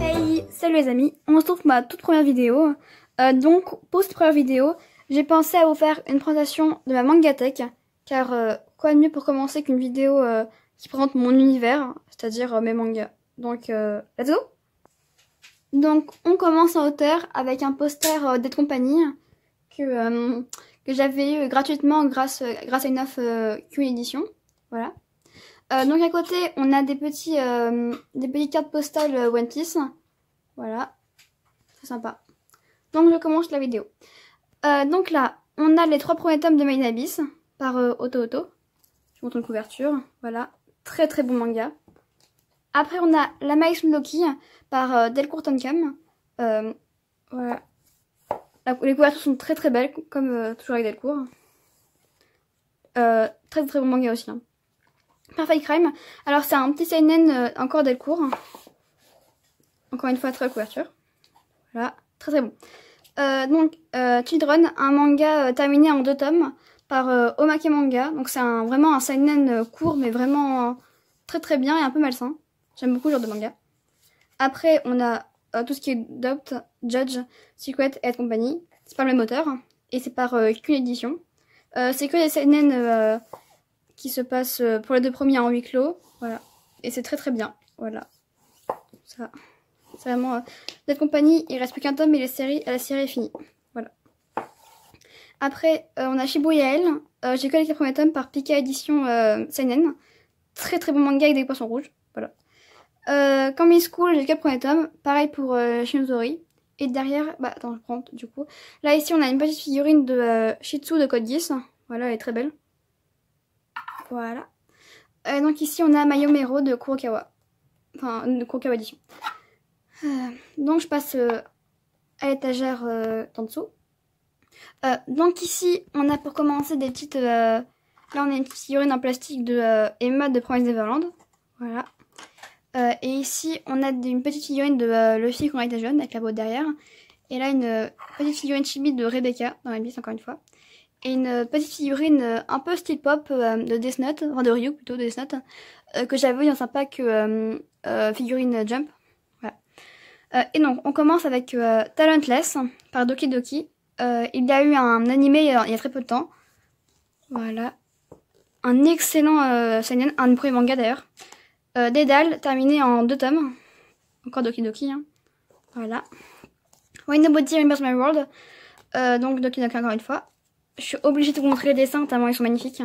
Hey, salut les amis, on se retrouve ma toute première vidéo. Euh, donc, post première vidéo, j'ai pensé à vous faire une présentation de ma mangatech, car euh, quoi de mieux pour commencer qu'une vidéo euh, qui présente mon univers, c'est-à-dire mes mangas. Donc, let's go Donc, on commence en hauteur avec un poster des compagnies que que j'avais eu gratuitement grâce, euh, grâce à une offre euh, Q edition Voilà. Euh, donc à côté, on a des petits euh, des petites cartes postales euh, One Piece. Voilà. c'est sympa. Donc je commence la vidéo. donc là, on a les trois premiers tomes de Main Abyss par Oto Oto Je montre une couverture. Voilà. Très très bon manga. Après, on a La Maïs Loki par Delcourt euh voilà les couvertures sont très très belles, comme euh, toujours avec Delcourt. Euh, très très bon manga aussi. Parfait hein. Perfect Crime. Alors c'est un petit seinen, euh, encore Delcourt. Encore une fois, très couverture. Voilà, très très bon. donc, Children, un manga terminé en deux tomes par Omake Manga. Donc c'est vraiment un seinen court, mais vraiment très très bien et un peu malsain. J'aime beaucoup ce genre de manga. Après, on a euh, tout ce qui est Dopt, Judge, Secret et compagnie. C'est par le même auteur et c'est par euh, qu'une édition. Euh, c'est que les CNN qui se passent pour les deux premiers en huis clos. Voilà. Et c'est très très bien. Voilà. Ça. C'est vraiment. Dead Company, il reste plus qu'un tome, mais la série, la série est finie. Voilà. Après, on a Shibuya L. J'ai collecté le premier tome par Pika Édition CNN. Très très bon manga avec des poissons rouges. Euh, comme School, j'ai le premier tome. Pareil pour euh, Et derrière, bah attends, je prends du coup. Là, ici, on a une petite figurine de euh, Shitsu de Code 10. Voilà, elle est très belle. Voilà. Euh, donc ici, on a Mayomero de Kurokawa. Enfin, de Kurokawa euh, donc, je passe euh, à l'étagère d'en dessous. donc ici, on a pour commencer des petites... là, on a une figurine en plastique de Emma de Promise Neverland. Voilà. Euh, et ici, on a une petite figurine de euh, Luffy quand il était jeune, avec la boîte derrière. Et là, une euh, petite figurine chibi de Rebecca, dans la encore une fois. Et une petite figurine un peu style pop de Death Note, enfin de Ryuk plutôt, de Death Note, que j'avais dans un pack figurine Jump. et donc, on commence avec Talentless, par Doki Doki. il y a eu un animé il y a, très peu de temps. Voilà. Un excellent seinen, un premier manga d'ailleurs. Euh, des dalles, terminé en deux tomes. Encore Doki Doki. Hein. Voilà. Why Nobody Remembers My World. Euh, donc Doki Doki encore une fois. Je suis obligée de vous montrer les dessins, tellement ils sont magnifiques.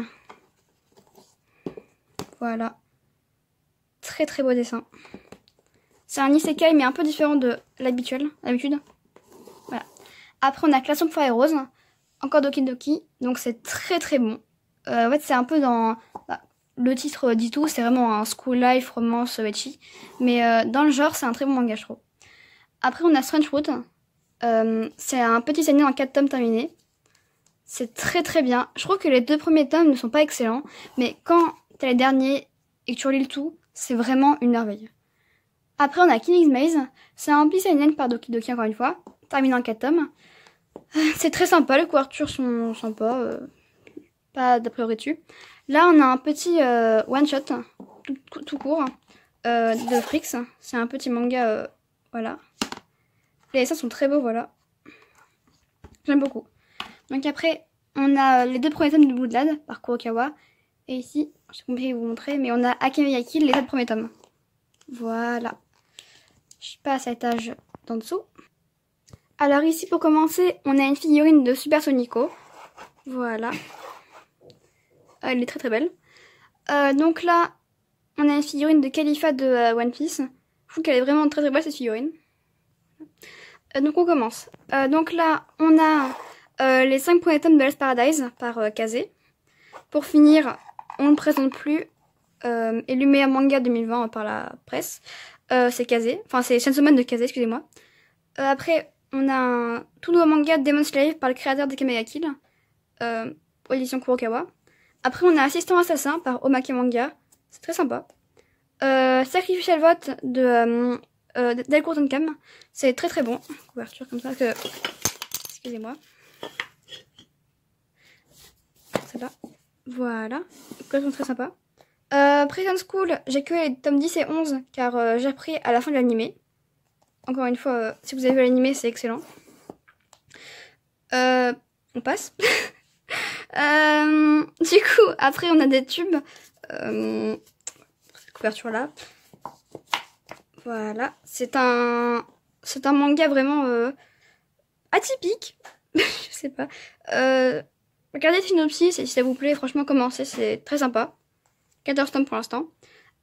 Voilà. Très très beau dessin. C'est un isekai mais un peu différent de l'habituel. L'habitude. Voilà. Après on a Classroom Fire Rose. Encore Doki Doki. Donc c'est très très bon. Euh, en fait c'est un peu dans... Bah, le titre euh, dit tout, c'est vraiment un school life romance wetchy. Euh, mais euh, dans le genre, c'est un très bon manga, je Après, on a Strange Root. c'est un petit seinen en 4 tomes terminés. C'est très très bien. Je crois que les deux premiers tomes ne sont pas excellents, mais quand as les derniers et que tu relis le tout, c'est vraiment une merveille. Après, on a King's Maze. C'est un petit anime par Doki Doki, encore une fois, terminé en 4 tomes. C'est très sympa, les couvertures sont sympas, pas d'après priori dessus. Là, on a un petit euh, one-shot, hein, tout, court, hein, euh, de Frix. C'est un petit manga, euh, voilà. Les dessins sont très beaux, voilà. J'aime beaucoup. Donc après, on a les deux premiers tomes de Bloodlad, par Kurokawa. Et ici, je j'ai de vous montrer, mais on a Akemeyaki, les deux premiers tomes. Voilà. Je passe à l'étage d'en dessous. Alors ici, pour commencer, on a une figurine de Super Sonico. Voilà. Ah, elle est très très belle. Euh, donc là, on a une figurine de Khalifa de euh, One Piece. Je trouve qu'elle est vraiment très très belle cette figurine. Euh, donc on commence. donc là, on a les 5 premiers tomes de Last Paradise par Kazé. Pour finir, on ne présente plus, euh, élu meilleur manga 2020 par la presse. c'est Kazé, enfin c'est Chainsaw de Kazé, excusez-moi. après, on a un tout nouveau manga Demon Slave par le créateur de Kamega Kill, euh, édition Kurokawa. Après, on a Assistant Assassin par Omake Manga. C'est très sympa. Euh, Sacrificial Vote de euh, euh Cam. C'est très très bon. Couverture comme ça que... Excusez-moi. Ça là Voilà. Couverture très sympa. Euh, Prison School, j'ai que les tomes 10 et 11 car j'ai repris à la fin de l'animé. Encore une fois, si vous avez vu l'animé, c'est excellent. on passe. Euh, du coup, après, on a des tubes. Euh, couverture là. Voilà. C'est un, c'est un manga vraiment euh, atypique. Je sais pas. regardez synopsis et si ça vous plaît, franchement, commencez. C'est très sympa. 14 tomes pour l'instant.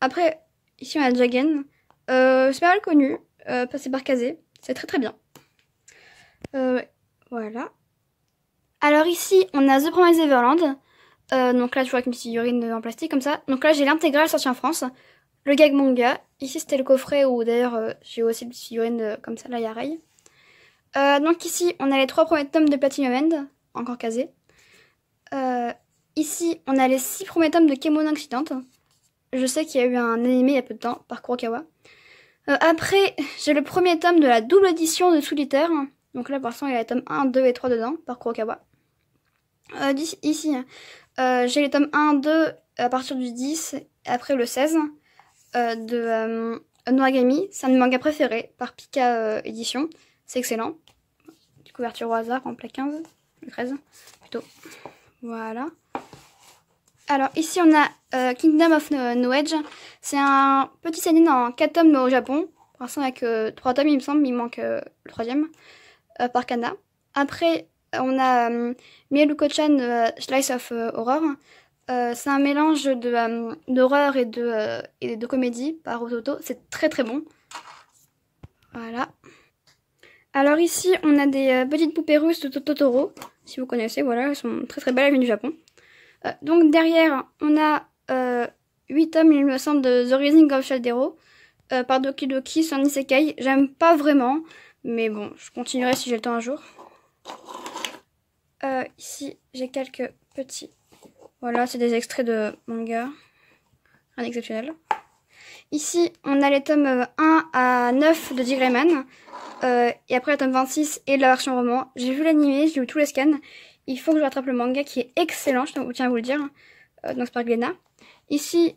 Après, ici, on a Jagen. c'est pas mal connu. passé par Kazé. C'est très très bien. voilà. Alors ici, on a The Promise Everland. Euh, donc là, toujours avec une figurine en plastique comme ça. Donc là, j'ai l'intégrale sortie en France. Le gag manga. Ici, c'était le coffret où d'ailleurs, euh, j'ai aussi une figurine euh, comme ça, là, y a donc ici, on a les trois premiers tomes de Platinum End, encore casés. ici, on a les six premiers tomes de Kemon Accident. Je sais qu'il y a eu un animé il y a peu de temps, par Kurokawa. après, j'ai le premier tome de la double édition de Soul Donc là, par l'instant, il y a les tomes 1, 2 et 3 dedans, par Kurokawa. Euh, ici, hein. euh, j'ai les tomes 1, 2 à partir du 10, après le 16 euh, de Noagami. C'est un de mes mangas préférés par Pika Édition. C'est excellent. couverture au hasard en plein 15, 13 plutôt. Voilà. Alors ici on a Kingdom of No C'est un petit seinen en 4 tomes au Japon. Pour l'instant que 3 tomes il me semble, mais il manque le troisième par Kana. Après on a euh, mielukochan chan euh, Slice of euh, Horror. c'est un mélange d'horreur et de, comédie par Ototo. C'est très très bon. Voilà. Alors ici, on a des petites poupées russes de Totoro. Si vous connaissez, voilà, elles sont très très belles, elles viennent du Japon. donc derrière, on a 8 tomes, il me semble, de The Rising of Shadero. par Doki Doki, sur un J'aime pas vraiment, mais bon, je continuerai si j'ai le temps un jour. Euh, ici, j'ai quelques petits. Voilà, c'est des extraits de manga. Rien d'exceptionnel. Ici, on a les tomes 1 euh, à 9 de Digreyman. Euh, et après, le tome 26 et la version roman. J'ai vu l'animé, j'ai vu tous les scans. Il faut que je rattrape le manga qui est excellent, je tiens à vous le dire. donc, c'est par Ici,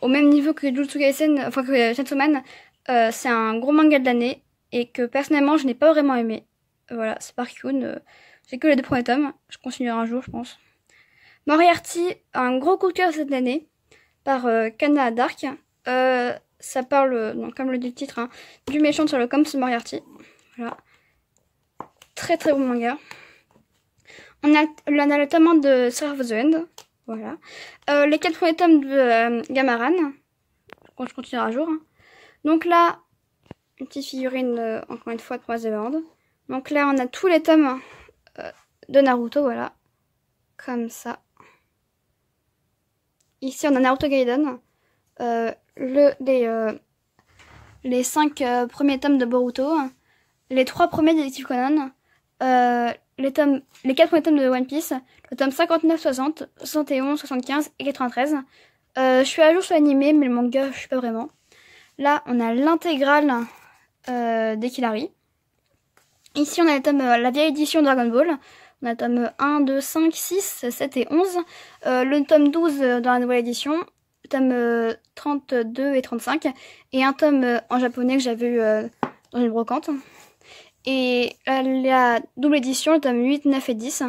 au même niveau que Jujutsu Kaisen, enfin que Gentleman, c'est un gros manga de l'année et que personnellement, je n'ai pas vraiment aimé. Voilà, c'est par j'ai que les deux premiers tomes. Je continuerai un jour, je pense. Moriarty un gros coup de cœur cette année par Kana euh, Dark. Euh, ça parle, donc, comme le dit le titre, hein, du méchant sur le Holmes, Moriarty. Voilà. Très très bon manga. On a, on a le tome de Serve the End. Voilà. Euh, les quatre premiers tomes de Gamaran. Quand je continuerai un jour. Hein. Donc là, une petite figurine, encore une fois, de de Donc là, on a tous les tomes de Naruto, voilà. Comme ça. Ici, on a Naruto Gaiden. Euh, le, les, euh, les cinq euh, premiers tomes de Boruto. Les trois premiers Detective Conan. les, tomes, les quatre premiers tomes de One Piece. Le tome 59, 60, 71, 75 et 93. je suis à jour sur l'animé, mais le manga, je suis pas vraiment. Là, on a l'intégrale des d'Ekilari. Ici, on a les tome, la vieille édition Dragon Ball. On a tome 1, 2, 5, 6, 7 et 11. le tome 12 euh, euh, dans la nouvelle édition. Le Tome 32 euh, et 35. Et un tome en japonais que j'avais eu dans une brocante. Et la double édition, le tome 8, 9 et 10.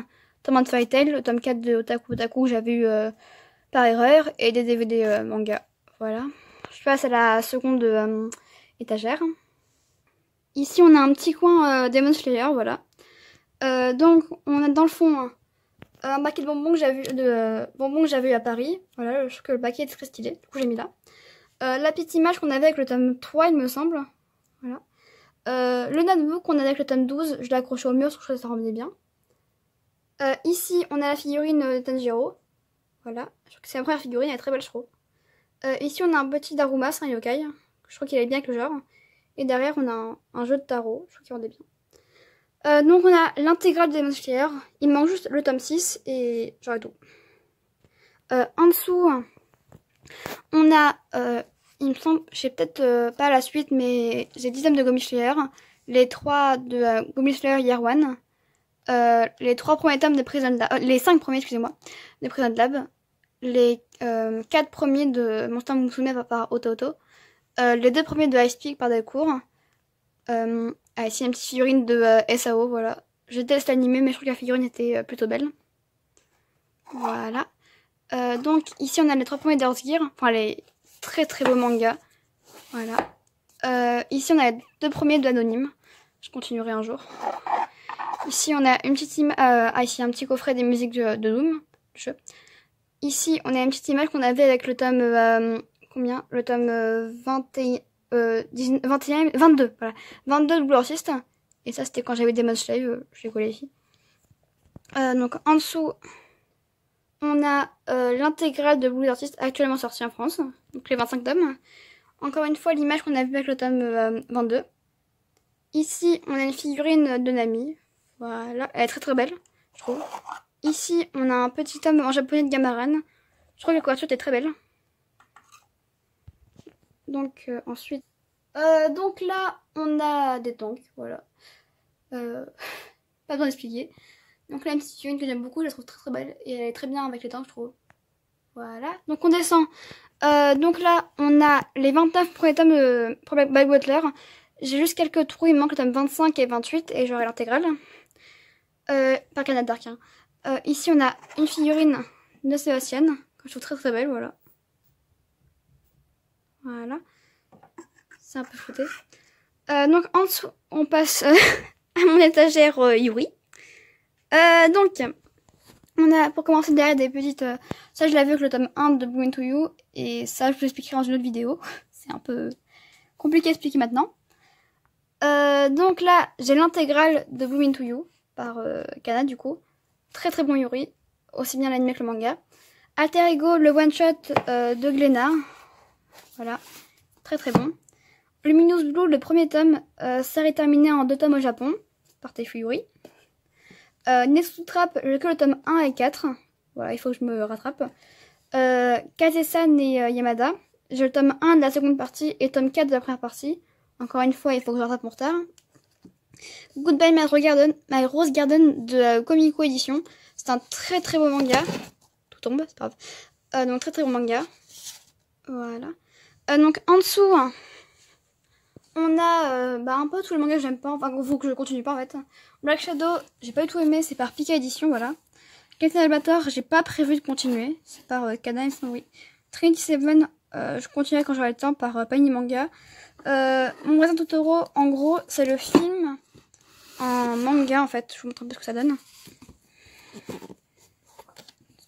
Tome 1 de Fairy le tome 4 de Otaku Otaku que j'avais eu par erreur. Et des DVD manga. Voilà. Je passe à la seconde étagère. Ici, on a un petit coin Demon Slayer, voilà. Euh, donc, on a dans le fond un paquet de bonbons que j'avais vu, de, euh, que j'avais à Paris. Voilà, je trouve que le paquet est très stylé. Du coup, j'ai mis là. Euh, la petite image qu'on avait avec le tome 3, il me semble. Voilà. le notebook qu'on avait avec le tome 12, je l'ai accroché au mur parce que ça rendait bien. ici, on a la figurine de Tanjiro. Voilà. Je trouve que c'est la première figurine, elle est très belle, je trouve. ici, on a un petit Daruma, c'est un yokai. Je trouve qu'il est bien avec le genre. Et derrière, on a un, jeu de tarot. Je trouve qu'il rendait bien. Euh, donc on a l'intégrale de Slayer. Il manque juste le tome 6 et j'aurai tout. Euh, en dessous, on a, euh, il me semble, je sais peut-être pas la suite, mais j'ai 10 tomes de Gomi Les 3 de Gomi Year One. les 3 premiers tomes de les 5 premiers, excusez-moi, de Prison Lab. Les 4 premiers de Monster Musume par Euh, les 2 premiers de Ice Peak par Delcourt ici, euh, ah, une petite figurine de euh, SAO, voilà. Je teste l'animé, mais je trouve que la figurine était euh, plutôt belle. Voilà. donc, ici, on a les trois premiers d'Earth Gear. Enfin, les très très beaux mangas. Voilà. ici, on a les deux premiers de Je continuerai un jour. Ici, on a une petite ah, ici, un petit coffret des musiques de, Doom. Je. Ici, on a une petite image qu'on avait avec le tome... combien Le tome 21... 22, euh, voilà. 22 double Et ça, c'était quand j'avais des Slave live, je les collais ici. donc, en dessous, on a euh, l'intégrale de Blue Artist actuellement sortie en France. Donc, les 25 tomes. Encore une fois, l'image qu'on a vue avec le tome 22. Euh, ici, on a une figurine de Nami. Voilà, elle est très très belle, je trouve. Ici, on a un petit tome en japonais de Gamaran. Je trouve que la couverture est très belle. Donc euh, ensuite, euh, donc là on a des tanks, voilà. Euh, pas besoin d'expliquer. Donc là une petite figurine que j'aime beaucoup, je la trouve très très belle et elle est très bien avec les tanks je trouve. Voilà, donc on descend. Euh, donc là on a les 29 premiers tomes euh, pour Butler, J'ai juste quelques trous, il manque le tome 25 et 28 et j'aurai l'intégrale. par Canada Dark. Hein. ici on a une figurine de Sébastien, que je trouve très très belle, voilà. Voilà. C'est un peu flouté. Euh, donc en dessous, on passe euh, à mon étagère euh, Yuri. donc, on a pour commencer derrière des petites... ça, je l'avais avec le tome 1 de Bloom to You. Et ça, je vous l'expliquerai dans une autre vidéo. C'est un peu compliqué à expliquer maintenant. donc là, j'ai l'intégrale de Boom to You par Kana du coup. Très très bon Yuri, aussi bien l'anime que le manga. Alter Ego, le one-shot de Glénard, voilà, très très bon. Luminous Blue, le premier tome, euh, s'est terminé en deux tomes au Japon, par fuyuri. Euh, Trap, j'ai que le tome 1 et 4. Voilà, il faut que je me rattrape. Euh, Kazesan et euh, Yamada, j'ai le tome 1 de la seconde partie et tome 4 de la première partie. Encore une fois, il faut que je rattrape mon retard. Goodbye My Garden, My Rose Garden de Comico Edition. C'est un très très beau manga. Tout tombe, c'est pas grave. Euh, donc très très beau manga. Voilà. Euh, donc en dessous, hein, on a euh, bah, un peu tout le manga que j'aime pas, enfin faut que je continue pas en fait. Black Shadow, j'ai pas du tout aimé, c'est par Pika Edition, voilà. Captain Albator, j'ai pas prévu de continuer, c'est par euh, non, oui. Trinity Seven, euh, je continuerai quand j'aurai le temps par Panini Manga. Mon voisin Totoro, en gros, c'est le film en manga en fait, je vous montre un peu ce que ça donne.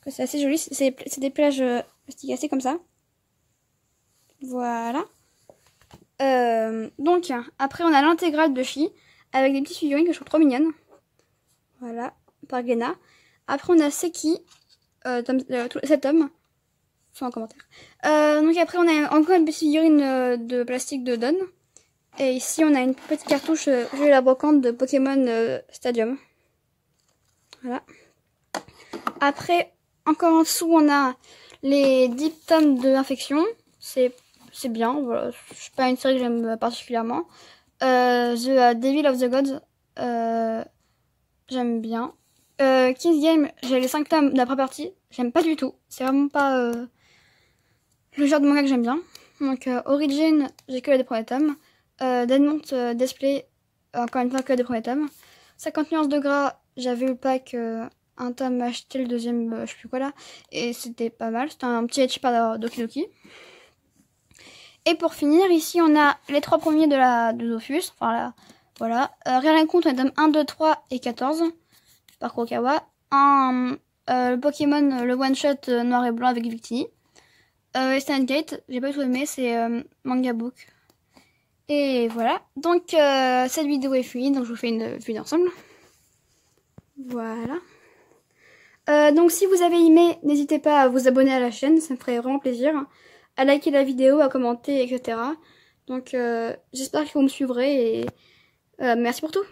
C'est assez joli, c'est des plages assez comme ça. Voilà. Euh, donc, après, on a l'intégrale de Chi avec des petites figurines que je trouve trop mignonnes. Voilà, par Gena. Après, on a Seki, euh, euh, cet homme. Soit en commentaire. donc, après, on a encore une petite figurine de plastique de Don. Et ici, on a une petite cartouche de la brocante de Pokémon Stadium. Voilà. Après, encore en dessous, on a les 10 tomes de l'infection. C'est c'est bien. Voilà. C'est pas une série que j'aime particulièrement. Euh, the euh, Devil of the Gods, euh, j'aime bien. King's Game, j'ai les 5 tomes de la première partie, j'aime pas du tout. C'est vraiment pas le genre de manga que j'aime bien. Donc Origin, j'ai que les deux premiers tomes. Deadmont Display, encore une fois que les deux premiers tomes. 50 nuances de gras, j'avais eu le pack, un tome acheté, le deuxième, je sais plus quoi là. Et c'était pas mal, c'était un petit etchi par Doki Doki. Et pour finir, ici on a les trois premiers de la de à Enfin là, voilà. Euh, rien contre on est 1, 2, 3 et 14 par Krokawa euh, le Pokémon, le one shot euh, noir et blanc avec Victini. Euh, Gate, j'ai pas tout aimé, c'est Manga Book. Et voilà. Donc cette vidéo est finie, donc je vous fais une vue d'ensemble. Voilà. donc si vous avez aimé, n'hésitez pas à vous abonner à la chaîne, ça me ferait vraiment plaisir à liker la vidéo, à commenter, etc. Donc euh, j'espère que vous me suivrez et euh, merci pour tout